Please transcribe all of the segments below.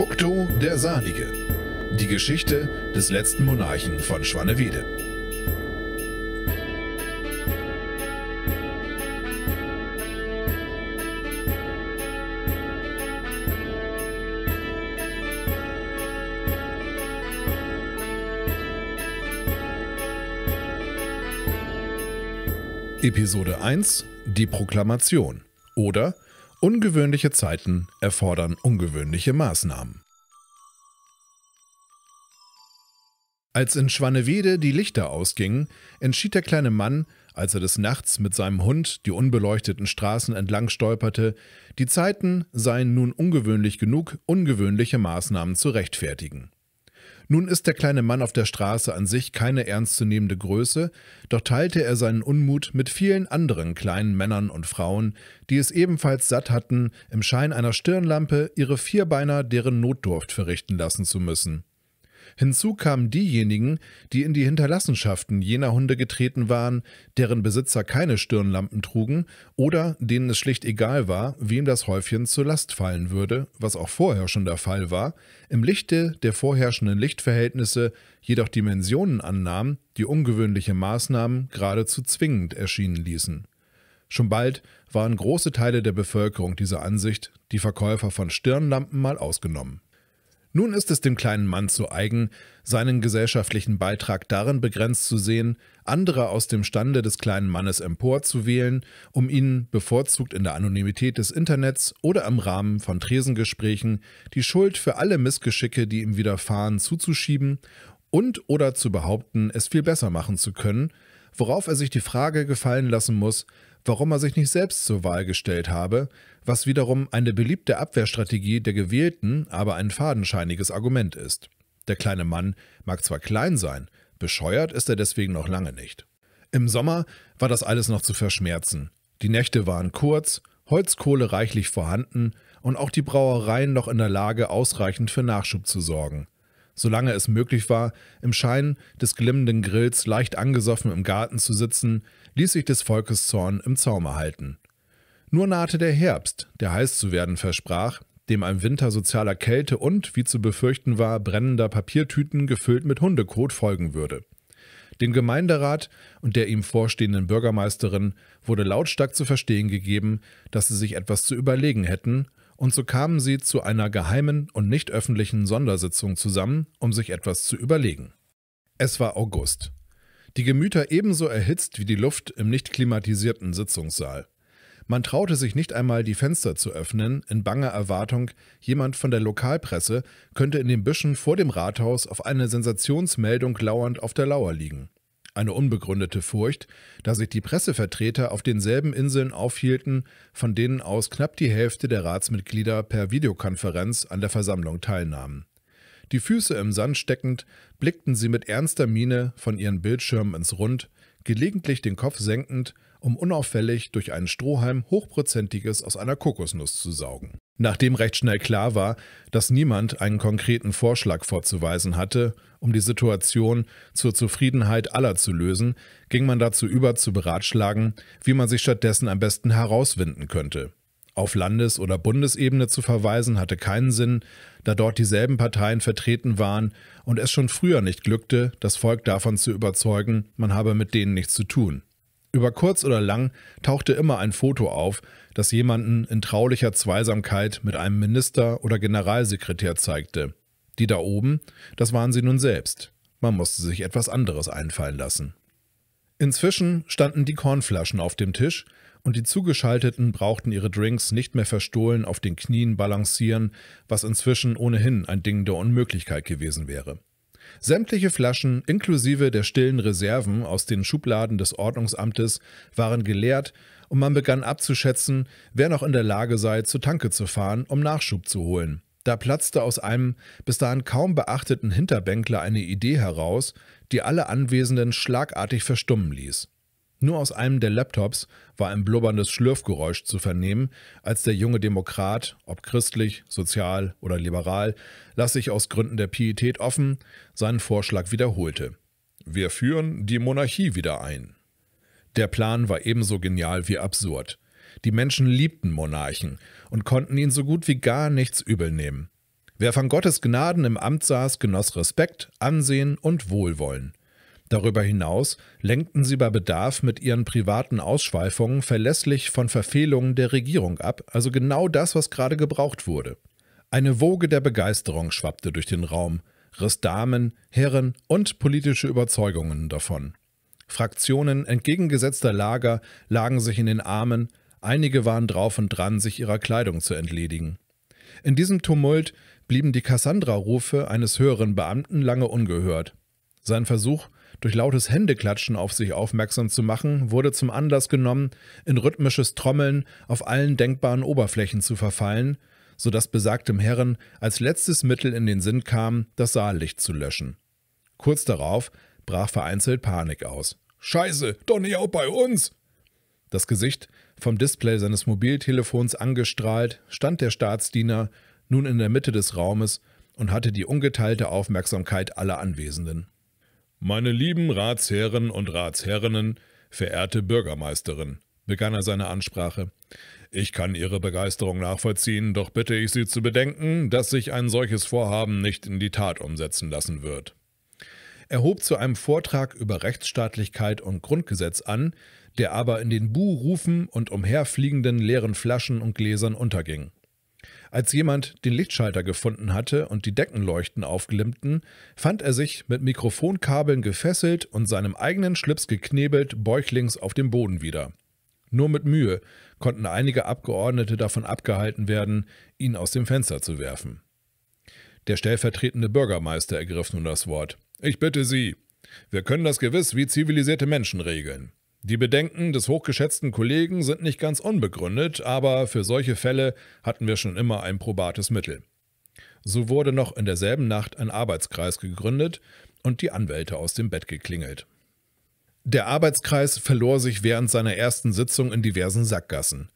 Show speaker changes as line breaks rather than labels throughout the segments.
Bukto der Salige. Die Geschichte des letzten Monarchen von Schwannewede. Episode 1 Die Proklamation oder Ungewöhnliche Zeiten erfordern ungewöhnliche Maßnahmen. Als in Schwannewede die Lichter ausgingen, entschied der kleine Mann, als er des Nachts mit seinem Hund die unbeleuchteten Straßen entlang stolperte, die Zeiten seien nun ungewöhnlich genug, ungewöhnliche Maßnahmen zu rechtfertigen. Nun ist der kleine Mann auf der Straße an sich keine ernstzunehmende Größe, doch teilte er seinen Unmut mit vielen anderen kleinen Männern und Frauen, die es ebenfalls satt hatten, im Schein einer Stirnlampe ihre Vierbeiner deren Notdurft verrichten lassen zu müssen. Hinzu kamen diejenigen, die in die Hinterlassenschaften jener Hunde getreten waren, deren Besitzer keine Stirnlampen trugen oder denen es schlicht egal war, wem das Häufchen zur Last fallen würde, was auch vorher schon der Fall war, im Lichte der vorherrschenden Lichtverhältnisse jedoch Dimensionen annahmen, die ungewöhnliche Maßnahmen geradezu zwingend erschienen ließen. Schon bald waren große Teile der Bevölkerung dieser Ansicht, die Verkäufer von Stirnlampen mal ausgenommen. Nun ist es dem kleinen Mann zu eigen, seinen gesellschaftlichen Beitrag darin begrenzt zu sehen, andere aus dem Stande des kleinen Mannes emporzuwählen, um ihnen bevorzugt in der Anonymität des Internets oder im Rahmen von Tresengesprächen die Schuld für alle Missgeschicke, die ihm widerfahren, zuzuschieben und oder zu behaupten, es viel besser machen zu können, worauf er sich die Frage gefallen lassen muss, warum er sich nicht selbst zur Wahl gestellt habe, was wiederum eine beliebte Abwehrstrategie der Gewählten, aber ein fadenscheiniges Argument ist. Der kleine Mann mag zwar klein sein, bescheuert ist er deswegen noch lange nicht. Im Sommer war das alles noch zu verschmerzen. Die Nächte waren kurz, Holzkohle reichlich vorhanden und auch die Brauereien noch in der Lage, ausreichend für Nachschub zu sorgen. Solange es möglich war, im Schein des glimmenden Grills leicht angesoffen im Garten zu sitzen, ließ sich des Volkes Zorn im Zaume halten. Nur nahte der Herbst, der heiß zu werden versprach, dem ein Winter sozialer Kälte und, wie zu befürchten war, brennender Papiertüten gefüllt mit Hundekot folgen würde. Dem Gemeinderat und der ihm vorstehenden Bürgermeisterin wurde lautstark zu verstehen gegeben, dass sie sich etwas zu überlegen hätten, und so kamen sie zu einer geheimen und nicht öffentlichen Sondersitzung zusammen, um sich etwas zu überlegen. Es war August. Die Gemüter ebenso erhitzt wie die Luft im nicht klimatisierten Sitzungssaal. Man traute sich nicht einmal, die Fenster zu öffnen, in banger Erwartung, jemand von der Lokalpresse könnte in den Büschen vor dem Rathaus auf eine Sensationsmeldung lauernd auf der Lauer liegen. Eine unbegründete Furcht, da sich die Pressevertreter auf denselben Inseln aufhielten, von denen aus knapp die Hälfte der Ratsmitglieder per Videokonferenz an der Versammlung teilnahmen. Die Füße im Sand steckend, blickten sie mit ernster Miene von ihren Bildschirmen ins Rund, gelegentlich den Kopf senkend, um unauffällig durch einen Strohhalm hochprozentiges aus einer Kokosnuss zu saugen. Nachdem recht schnell klar war, dass niemand einen konkreten Vorschlag vorzuweisen hatte, um die Situation zur Zufriedenheit aller zu lösen, ging man dazu über zu beratschlagen, wie man sich stattdessen am besten herauswinden könnte. Auf Landes- oder Bundesebene zu verweisen hatte keinen Sinn, da dort dieselben Parteien vertreten waren und es schon früher nicht glückte, das Volk davon zu überzeugen, man habe mit denen nichts zu tun. Über kurz oder lang tauchte immer ein Foto auf, das jemanden in traulicher Zweisamkeit mit einem Minister oder Generalsekretär zeigte. Die da oben, das waren sie nun selbst. Man musste sich etwas anderes einfallen lassen. Inzwischen standen die Kornflaschen auf dem Tisch, und die Zugeschalteten brauchten ihre Drinks nicht mehr verstohlen auf den Knien balancieren, was inzwischen ohnehin ein Ding der Unmöglichkeit gewesen wäre. Sämtliche Flaschen inklusive der stillen Reserven aus den Schubladen des Ordnungsamtes waren geleert und man begann abzuschätzen, wer noch in der Lage sei, zur Tanke zu fahren, um Nachschub zu holen. Da platzte aus einem bis dahin kaum beachteten Hinterbänkler eine Idee heraus, die alle Anwesenden schlagartig verstummen ließ. Nur aus einem der Laptops war ein blubberndes Schlürfgeräusch zu vernehmen, als der junge Demokrat, ob christlich, sozial oder liberal, lasse ich aus Gründen der Pietät offen, seinen Vorschlag wiederholte. Wir führen die Monarchie wieder ein. Der Plan war ebenso genial wie absurd. Die Menschen liebten Monarchen und konnten ihn so gut wie gar nichts übelnehmen. Wer von Gottes Gnaden im Amt saß, genoss Respekt, Ansehen und Wohlwollen. Darüber hinaus lenkten sie bei Bedarf mit ihren privaten Ausschweifungen verlässlich von Verfehlungen der Regierung ab, also genau das, was gerade gebraucht wurde. Eine Woge der Begeisterung schwappte durch den Raum, riss Damen, Herren und politische Überzeugungen davon. Fraktionen entgegengesetzter Lager lagen sich in den Armen, einige waren drauf und dran, sich ihrer Kleidung zu entledigen. In diesem Tumult blieben die Cassandra-Rufe eines höheren Beamten lange ungehört. Sein Versuch, durch lautes Händeklatschen auf sich aufmerksam zu machen, wurde zum Anlass genommen, in rhythmisches Trommeln auf allen denkbaren Oberflächen zu verfallen, so dass besagtem Herren als letztes Mittel in den Sinn kam, das Saallicht zu löschen. Kurz darauf brach vereinzelt Panik aus. Scheiße, doch nicht auch bei uns! Das Gesicht, vom Display seines Mobiltelefons angestrahlt, stand der Staatsdiener nun in der Mitte des Raumes und hatte die ungeteilte Aufmerksamkeit aller Anwesenden. Meine lieben Ratsherren und Ratsherrinnen, verehrte Bürgermeisterin, begann er seine Ansprache, ich kann Ihre Begeisterung nachvollziehen, doch bitte ich Sie zu bedenken, dass sich ein solches Vorhaben nicht in die Tat umsetzen lassen wird. Er hob zu einem Vortrag über Rechtsstaatlichkeit und Grundgesetz an, der aber in den Buhrufen und umherfliegenden leeren Flaschen und Gläsern unterging. Als jemand den Lichtschalter gefunden hatte und die Deckenleuchten aufglimmten, fand er sich mit Mikrofonkabeln gefesselt und seinem eigenen Schlips geknebelt bäuchlings auf dem Boden wieder. Nur mit Mühe konnten einige Abgeordnete davon abgehalten werden, ihn aus dem Fenster zu werfen. Der stellvertretende Bürgermeister ergriff nun das Wort. Ich bitte Sie, wir können das gewiss wie zivilisierte Menschen regeln. Die Bedenken des hochgeschätzten Kollegen sind nicht ganz unbegründet, aber für solche Fälle hatten wir schon immer ein probates Mittel. So wurde noch in derselben Nacht ein Arbeitskreis gegründet und die Anwälte aus dem Bett geklingelt. Der Arbeitskreis verlor sich während seiner ersten Sitzung in diversen Sackgassen.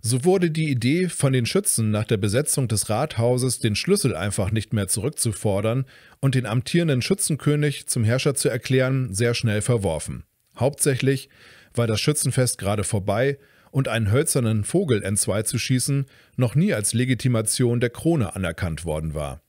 So wurde die Idee, von den Schützen nach der Besetzung des Rathauses den Schlüssel einfach nicht mehr zurückzufordern und den amtierenden Schützenkönig zum Herrscher zu erklären, sehr schnell verworfen. Hauptsächlich war das Schützenfest gerade vorbei und einen hölzernen Vogel entzwei zu schießen noch nie als Legitimation der Krone anerkannt worden war.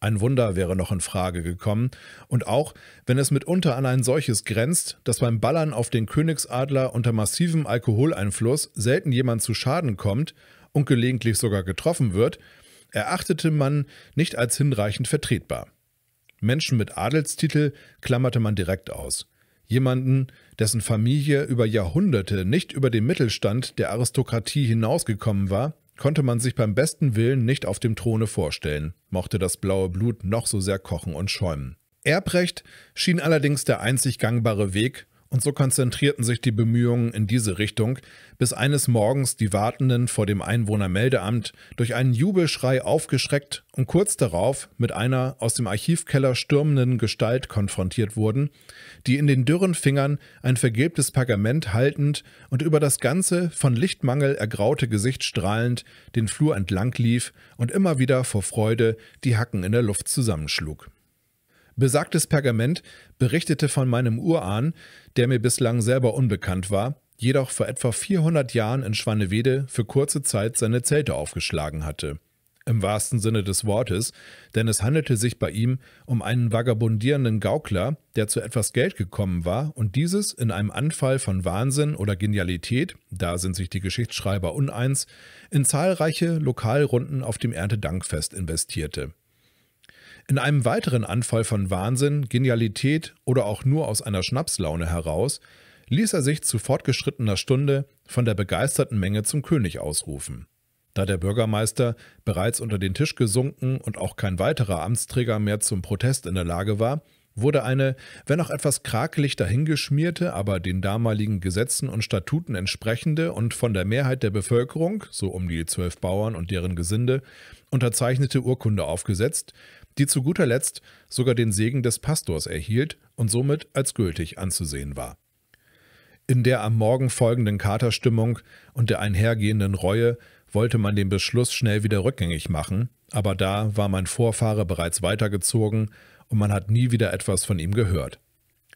Ein Wunder wäre noch in Frage gekommen, und auch wenn es mitunter an ein solches grenzt, dass beim Ballern auf den Königsadler unter massivem Alkoholeinfluss selten jemand zu Schaden kommt und gelegentlich sogar getroffen wird, erachtete man nicht als hinreichend vertretbar. Menschen mit Adelstitel klammerte man direkt aus jemanden, dessen Familie über Jahrhunderte nicht über den Mittelstand der Aristokratie hinausgekommen war, konnte man sich beim besten Willen nicht auf dem Throne vorstellen, mochte das blaue Blut noch so sehr kochen und schäumen. Erbrecht schien allerdings der einzig gangbare Weg, und so konzentrierten sich die Bemühungen in diese Richtung, bis eines Morgens die Wartenden vor dem Einwohnermeldeamt durch einen Jubelschrei aufgeschreckt und kurz darauf mit einer aus dem Archivkeller stürmenden Gestalt konfrontiert wurden, die in den dürren Fingern ein vergilbtes Pergament haltend und über das ganze von Lichtmangel ergraute Gesicht strahlend den Flur entlang lief und immer wieder vor Freude die Hacken in der Luft zusammenschlug. Besagtes Pergament berichtete von meinem Urahn, der mir bislang selber unbekannt war, jedoch vor etwa 400 Jahren in Schwannewede für kurze Zeit seine Zelte aufgeschlagen hatte. Im wahrsten Sinne des Wortes, denn es handelte sich bei ihm um einen vagabundierenden Gaukler, der zu etwas Geld gekommen war und dieses in einem Anfall von Wahnsinn oder Genialität, da sind sich die Geschichtsschreiber uneins, in zahlreiche Lokalrunden auf dem Erntedankfest investierte. In einem weiteren Anfall von Wahnsinn, Genialität oder auch nur aus einer Schnapslaune heraus, ließ er sich zu fortgeschrittener Stunde von der begeisterten Menge zum König ausrufen. Da der Bürgermeister bereits unter den Tisch gesunken und auch kein weiterer Amtsträger mehr zum Protest in der Lage war, wurde eine, wenn auch etwas krakelig dahingeschmierte, aber den damaligen Gesetzen und Statuten entsprechende und von der Mehrheit der Bevölkerung, so um die zwölf Bauern und deren Gesinde, unterzeichnete Urkunde aufgesetzt, die zu guter Letzt sogar den Segen des Pastors erhielt und somit als gültig anzusehen war. In der am Morgen folgenden Katerstimmung und der einhergehenden Reue wollte man den Beschluss schnell wieder rückgängig machen, aber da war mein Vorfahre bereits weitergezogen und man hat nie wieder etwas von ihm gehört.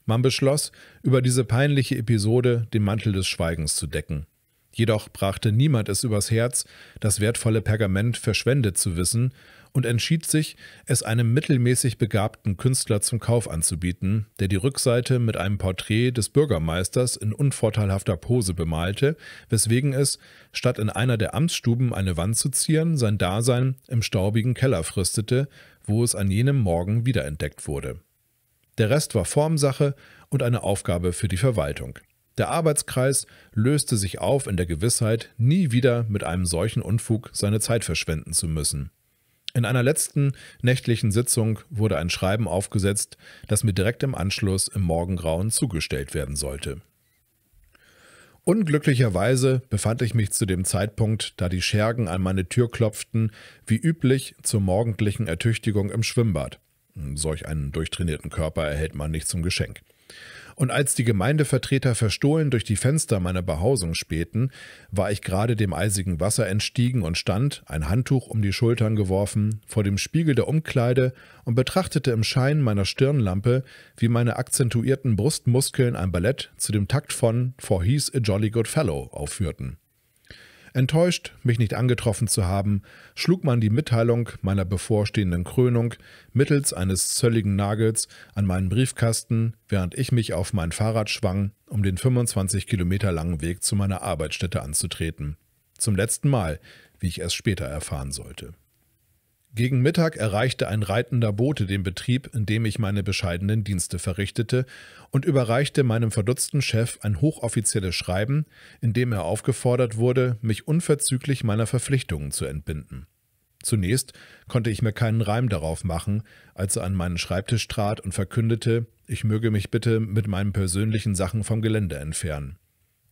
Man beschloss, über diese peinliche Episode den Mantel des Schweigens zu decken. Jedoch brachte niemand es übers Herz, das wertvolle Pergament verschwendet zu wissen, und entschied sich, es einem mittelmäßig begabten Künstler zum Kauf anzubieten, der die Rückseite mit einem Porträt des Bürgermeisters in unvorteilhafter Pose bemalte, weswegen es, statt in einer der Amtsstuben eine Wand zu zieren, sein Dasein im staubigen Keller fristete, wo es an jenem Morgen wiederentdeckt wurde. Der Rest war Formsache und eine Aufgabe für die Verwaltung. Der Arbeitskreis löste sich auf in der Gewissheit, nie wieder mit einem solchen Unfug seine Zeit verschwenden zu müssen. In einer letzten nächtlichen Sitzung wurde ein Schreiben aufgesetzt, das mir direkt im Anschluss im Morgengrauen zugestellt werden sollte. Unglücklicherweise befand ich mich zu dem Zeitpunkt, da die Schergen an meine Tür klopften, wie üblich zur morgendlichen Ertüchtigung im Schwimmbad. Solch einen durchtrainierten Körper erhält man nicht zum Geschenk. Und als die Gemeindevertreter verstohlen durch die Fenster meiner Behausung spähten, war ich gerade dem eisigen Wasser entstiegen und stand, ein Handtuch um die Schultern geworfen, vor dem Spiegel der Umkleide und betrachtete im Schein meiner Stirnlampe, wie meine akzentuierten Brustmuskeln ein Ballett zu dem Takt von For He's a Jolly Good Fellow aufführten. Enttäuscht, mich nicht angetroffen zu haben, schlug man die Mitteilung meiner bevorstehenden Krönung mittels eines zölligen Nagels an meinen Briefkasten, während ich mich auf mein Fahrrad schwang, um den 25 Kilometer langen Weg zu meiner Arbeitsstätte anzutreten. Zum letzten Mal, wie ich erst später erfahren sollte. Gegen Mittag erreichte ein reitender Bote den Betrieb, in dem ich meine bescheidenen Dienste verrichtete, und überreichte meinem verdutzten Chef ein hochoffizielles Schreiben, in dem er aufgefordert wurde, mich unverzüglich meiner Verpflichtungen zu entbinden. Zunächst konnte ich mir keinen Reim darauf machen, als er an meinen Schreibtisch trat und verkündete, ich möge mich bitte mit meinen persönlichen Sachen vom Gelände entfernen.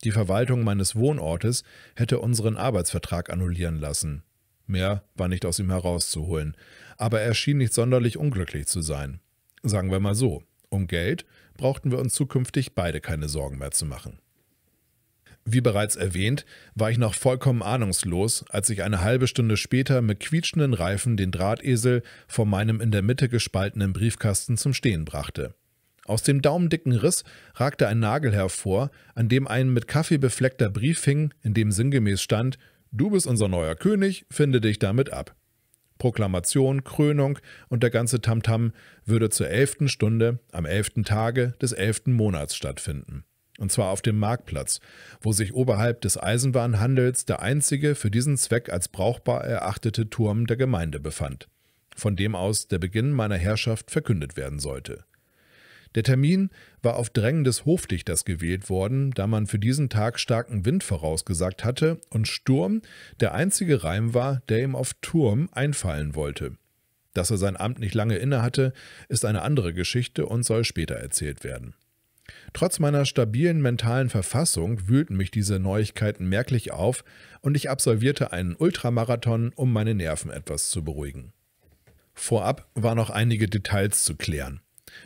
Die Verwaltung meines Wohnortes hätte unseren Arbeitsvertrag annullieren lassen. Mehr war nicht aus ihm herauszuholen, aber er schien nicht sonderlich unglücklich zu sein. Sagen wir mal so, um Geld brauchten wir uns zukünftig beide keine Sorgen mehr zu machen. Wie bereits erwähnt, war ich noch vollkommen ahnungslos, als ich eine halbe Stunde später mit quietschenden Reifen den Drahtesel vor meinem in der Mitte gespaltenen Briefkasten zum Stehen brachte. Aus dem daumendicken Riss ragte ein Nagel hervor, an dem ein mit Kaffee befleckter Brief hing, in dem sinngemäß stand Du bist unser neuer König, finde dich damit ab. Proklamation, Krönung und der ganze Tamtam würde zur elften Stunde am elften Tage des elften Monats stattfinden. Und zwar auf dem Marktplatz, wo sich oberhalb des Eisenbahnhandels der einzige für diesen Zweck als brauchbar erachtete Turm der Gemeinde befand, von dem aus der Beginn meiner Herrschaft verkündet werden sollte. Der Termin war auf Drängen des Hofdichters gewählt worden, da man für diesen Tag starken Wind vorausgesagt hatte und Sturm der einzige Reim war, der ihm auf Turm einfallen wollte. Dass er sein Amt nicht lange innehatte, ist eine andere Geschichte und soll später erzählt werden. Trotz meiner stabilen mentalen Verfassung wühlten mich diese Neuigkeiten merklich auf und ich absolvierte einen Ultramarathon, um meine Nerven etwas zu beruhigen. Vorab waren noch einige Details zu klären.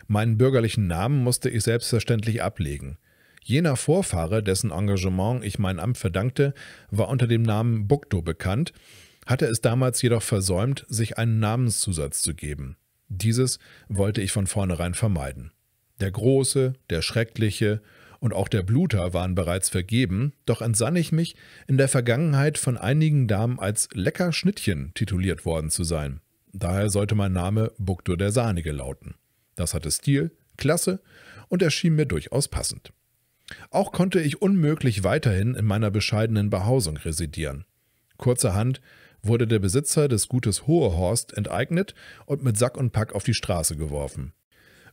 Meinen bürgerlichen Namen musste ich selbstverständlich ablegen. Jener Vorfahre, dessen Engagement ich mein Amt verdankte, war unter dem Namen Bukto bekannt, hatte es damals jedoch versäumt, sich einen Namenszusatz zu geben. Dieses wollte ich von vornherein vermeiden. Der Große, der Schreckliche und auch der Bluter waren bereits vergeben, doch entsann ich mich, in der Vergangenheit von einigen Damen als Lecker Schnittchen tituliert worden zu sein. Daher sollte mein Name Bukto der Sahnige lauten. Das hatte Stil, Klasse und erschien mir durchaus passend. Auch konnte ich unmöglich weiterhin in meiner bescheidenen Behausung residieren. Kurzerhand wurde der Besitzer des Gutes Hohehorst enteignet und mit Sack und Pack auf die Straße geworfen.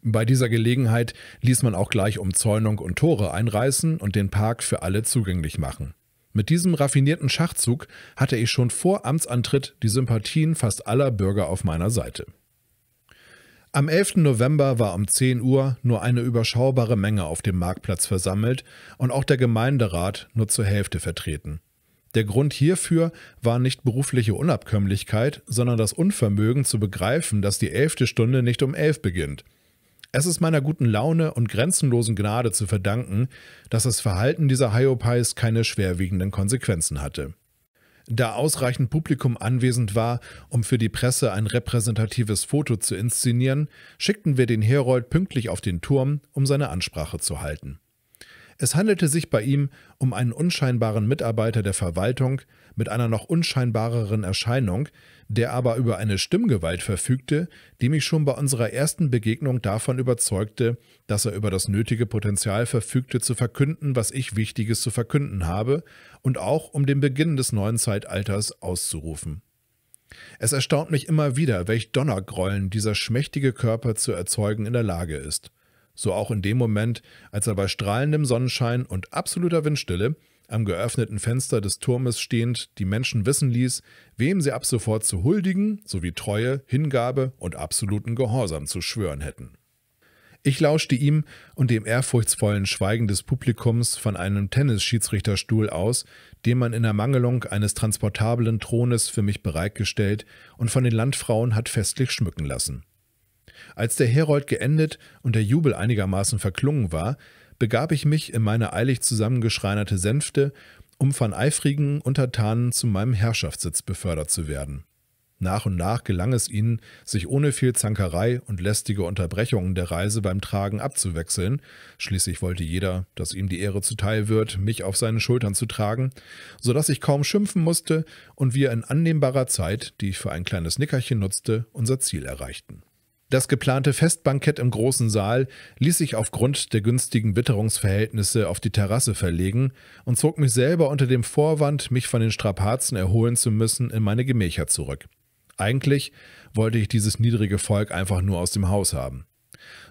Bei dieser Gelegenheit ließ man auch gleich Umzäunung und Tore einreißen und den Park für alle zugänglich machen. Mit diesem raffinierten Schachzug hatte ich schon vor Amtsantritt die Sympathien fast aller Bürger auf meiner Seite. Am 11. November war um 10 Uhr nur eine überschaubare Menge auf dem Marktplatz versammelt und auch der Gemeinderat nur zur Hälfte vertreten. Der Grund hierfür war nicht berufliche Unabkömmlichkeit, sondern das Unvermögen zu begreifen, dass die elfte Stunde nicht um elf beginnt. Es ist meiner guten Laune und grenzenlosen Gnade zu verdanken, dass das Verhalten dieser Hyopies keine schwerwiegenden Konsequenzen hatte. Da ausreichend Publikum anwesend war, um für die Presse ein repräsentatives Foto zu inszenieren, schickten wir den Herold pünktlich auf den Turm, um seine Ansprache zu halten. Es handelte sich bei ihm um einen unscheinbaren Mitarbeiter der Verwaltung mit einer noch unscheinbareren Erscheinung, der aber über eine Stimmgewalt verfügte, die mich schon bei unserer ersten Begegnung davon überzeugte, dass er über das nötige Potenzial verfügte, zu verkünden, was ich Wichtiges zu verkünden habe, und auch um den Beginn des neuen Zeitalters auszurufen. Es erstaunt mich immer wieder, welch Donnergrollen dieser schmächtige Körper zu erzeugen in der Lage ist so auch in dem Moment, als er bei strahlendem Sonnenschein und absoluter Windstille am geöffneten Fenster des Turmes stehend die Menschen wissen ließ, wem sie ab sofort zu huldigen sowie Treue, Hingabe und absoluten Gehorsam zu schwören hätten. Ich lauschte ihm und dem ehrfurchtsvollen Schweigen des Publikums von einem Tennisschiedsrichterstuhl aus, den man in Ermangelung eines transportablen Thrones für mich bereitgestellt und von den Landfrauen hat festlich schmücken lassen. Als der Herold geendet und der Jubel einigermaßen verklungen war, begab ich mich in meine eilig zusammengeschreinerte Sänfte, um von eifrigen Untertanen zu meinem Herrschaftssitz befördert zu werden. Nach und nach gelang es ihnen, sich ohne viel Zankerei und lästige Unterbrechungen der Reise beim Tragen abzuwechseln, schließlich wollte jeder, dass ihm die Ehre zuteil wird, mich auf seinen Schultern zu tragen, so dass ich kaum schimpfen musste und wir in annehmbarer Zeit, die ich für ein kleines Nickerchen nutzte, unser Ziel erreichten. Das geplante Festbankett im großen Saal ließ sich aufgrund der günstigen Witterungsverhältnisse auf die Terrasse verlegen und zog mich selber unter dem Vorwand, mich von den Strapazen erholen zu müssen, in meine Gemächer zurück. Eigentlich wollte ich dieses niedrige Volk einfach nur aus dem Haus haben.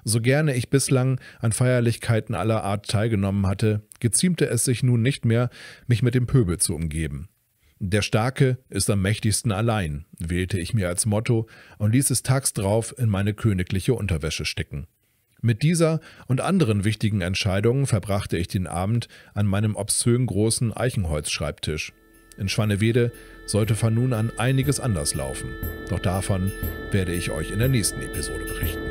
So gerne ich bislang an Feierlichkeiten aller Art teilgenommen hatte, geziemte es sich nun nicht mehr, mich mit dem Pöbel zu umgeben. Der Starke ist am mächtigsten allein, wählte ich mir als Motto und ließ es tags drauf in meine königliche Unterwäsche stecken. Mit dieser und anderen wichtigen Entscheidungen verbrachte ich den Abend an meinem obszön großen Eichenholzschreibtisch. In Schwannewede sollte von nun an einiges anders laufen. Doch davon werde ich euch in der nächsten Episode berichten.